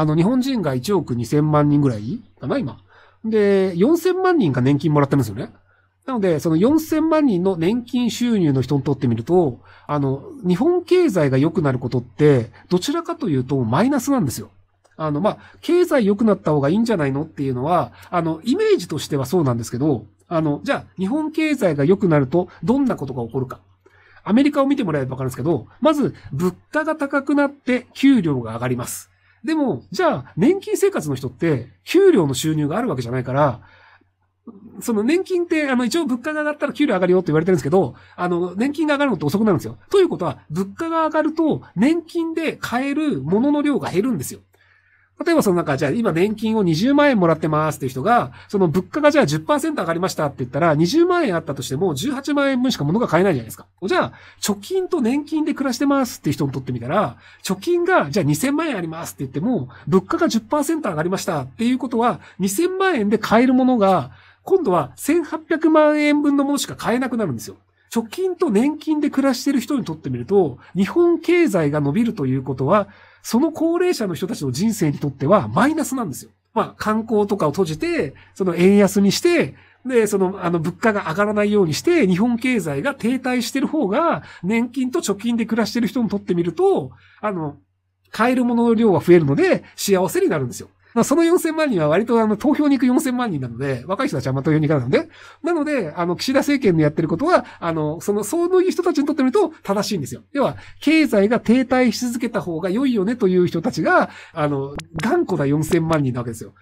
あの、日本人が1億2000万人ぐらいかな、今。で、4000万人が年金もらってるんですよね。なので、その4000万人の年金収入の人にとってみると、あの、日本経済が良くなることって、どちらかというとマイナスなんですよ。あの、まあ、経済良くなった方がいいんじゃないのっていうのは、あの、イメージとしてはそうなんですけど、あの、じゃあ、日本経済が良くなると、どんなことが起こるか。アメリカを見てもらえばわかるんですけど、まず、物価が高くなって、給料が上がります。でも、じゃあ、年金生活の人って、給料の収入があるわけじゃないから、その年金って、あの、一応物価が上がったら給料上がるよって言われてるんですけど、あの、年金が上がるのって遅くなるんですよ。ということは、物価が上がると、年金で買えるものの量が減るんですよ。例えばそのなんか、じゃあ今年金を20万円もらってますっていう人が、その物価がじゃあ10%上がりましたって言ったら、20万円あったとしても18万円分しか物が買えないじゃないですか。じゃあ、貯金と年金で暮らしてますっていう人にとってみたら、貯金がじゃあ2000万円ありますって言っても、物価が10%上がりましたっていうことは、2000万円で買えるものが、今度は1800万円分のものしか買えなくなるんですよ。貯金と年金で暮らしている人にとってみると、日本経済が伸びるということは、その高齢者の人たちの人生にとってはマイナスなんですよ。まあ、観光とかを閉じて、その円安にして、で、その、あの、物価が上がらないようにして、日本経済が停滞してる方が、年金と貯金で暮らしてる人にとってみると、あの、買えるものの量は増えるので、幸せになるんですよ。まあ、その4000万人は割とあの投票に行く4000万人なので、若い人たちはあんま投票に行かないので、なので、あの、岸田政権のやってることは、あの、その、そういう人たちにとってみると正しいんですよ。要は、経済が停滞し続けた方が良いよねという人たちが、あの、頑固な4000万人なわけですよ。